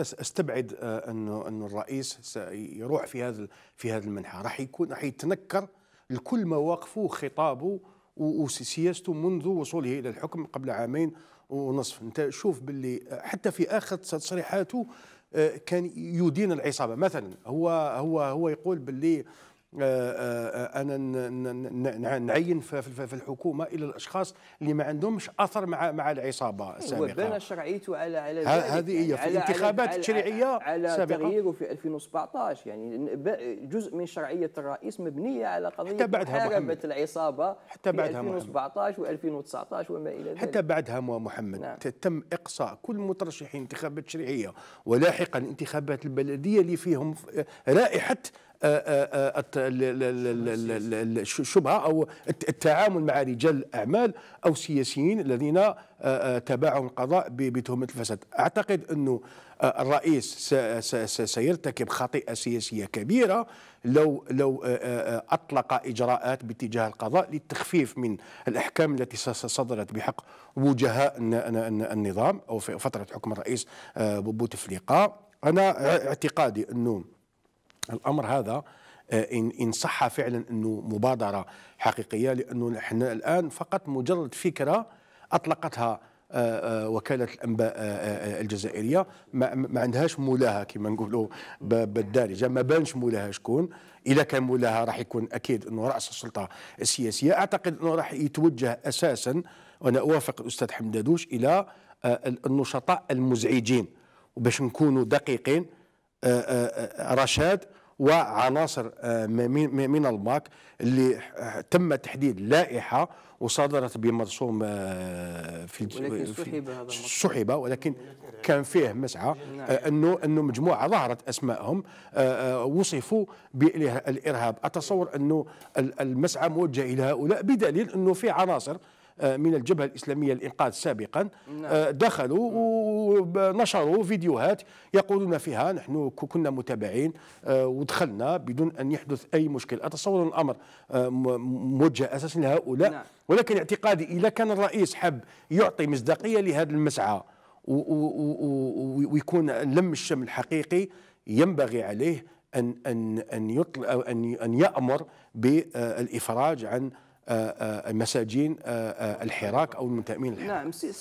استبعد آه، انه انه الرئيس سيروح في هذا في هذا المنحى راح يكون راح يتنكر لكل مواقفه وخطابه وسياسته منذ وصوله الى الحكم قبل عامين ونصف انت شوف باللي حتى في اخر تصريحاته آه، كان يدين العصابه مثلا هو هو هو يقول باللي انا نعين في الحكومه الى الاشخاص اللي ما عندهمش اثر مع مع العصابه السابقه وبنى شرعيته على على هذه هي في الانتخابات التشريعيه على, على تغييره في 2017 يعني جزء من شرعيه الرئيس مبنيه على قضيه حتى بعدها محاربه العصابه حتى بعدها في 2017 و2019 وما الى ذلك حتى بعدها محمد نعم. تم اقصاء كل مترشحين انتخابات تشريعيه ولاحقا انتخابات البلديه اللي فيهم رائحه الشبهه او التعامل مع رجال الاعمال او سياسيين الذين آه، آه، تابعهم القضاء بتهمه الفساد اعتقد انه آه، الرئيس سيرتكب خطيئه سياسيه كبيره لو لو اطلق اجراءات باتجاه القضاء للتخفيف من الاحكام التي صدرت بحق وجهاء النظام او في فتره حكم الرئيس بوتفليقه انا اعتقادي انه الامر هذا آه، ان ان صح فعلا انه مبادره حقيقيه لانه نحن الان فقط مجرد فكره اطلقتها آه، آه، وكاله الانباء الجزائريه ما عندهاش مولاها كما نقولوا بالدارجه ما بانش مولاها شكون اذا كان مولاها راح يكون اكيد انه راس السلطه السياسيه اعتقد انه راح يتوجه اساسا وانا اوافق الاستاذ حمدادوش الى النشطاء المزعجين وباش نكونوا دقيقين رشاد وعناصر آه، من الماك اللي تم تحديد لائحه وصدرت بمرسوم آه، في ولكن سحب هذا سحب ولكن نعم. كان فيه مسعى آه، نعم. انه انه مجموعه ظهرت اسمائهم وصفوا بالارهاب اتصور انه المسعى موجه الى هؤلاء بدليل انه في عناصر من الجبهة الإسلامية للإنقاذ سابقا نعم. آه، دخلوا نعم. ونشروا فيديوهات يقولون فيها نحن كنا متابعين آه، ودخلنا بدون أن يحدث أي مشكل أتصور الأمر آه، موجه أساسا لهؤلاء نعم. ولكن اعتقادي إذا كان الرئيس حب يعطي مصداقية لهذا المسعى ويكون لم الشمل الحقيقي ينبغي عليه ان ان ان يطلع ان ان يامر بالافراج عن آه، آه، المساجين آه، الحراك او من الحراك نعم